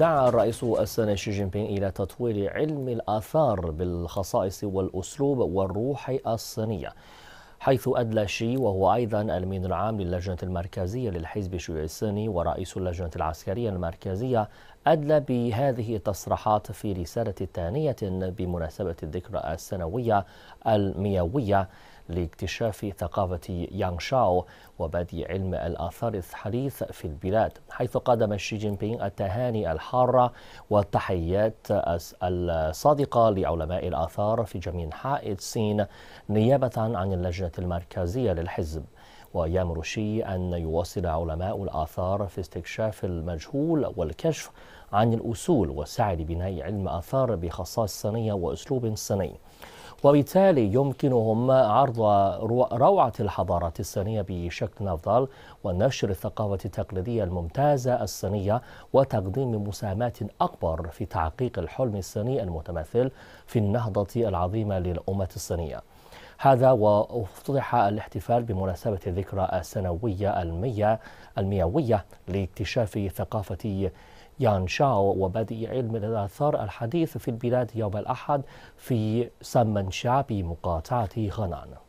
دعا الرئيس السنة شي جين بين إلى تطوير علم الآثار بالخصائص والأسلوب والروح الصينية حيث أدلى شي وهو أيضا المين العام للجنة المركزية للحزب الشيوعي الصيني ورئيس اللجنة العسكرية المركزية أدلى بهذه التصريحات في رسالة ثانية بمناسبة الذكرى السنوية المئوية لاكتشاف ثقافة يانغ شاو وبدء علم الآثار الحديث في البلاد حيث قدم شي جين بينغ التهاني الحارة والتحيات الصادقة لعلماء الآثار في جميع أنحاء الصين نيابة عن اللجنة المركزية للحزب ويامر شي أن يواصل علماء الآثار في استكشاف المجهول والكشف عن الأصول والسعي لبناء علم آثار بخصائص صينية وأسلوب صيني وبالتالي يمكنهم عرض روعة الحضارة الصينية بشكل أفضل ونشر الثقافة التقليدية الممتازة الصينية وتقديم مساهمات أكبر في تحقيق الحلم الصيني المتمثل في النهضة العظيمة للأمة الصينية هذا وافتتح الاحتفال بمناسبة الذكرى السنوية المية المئوية لاكتشاف ثقافة ينشأ وبديع علم الآثار الحديث في البلاد يوم الأحد في سمن شعبي مقاطعة خنان.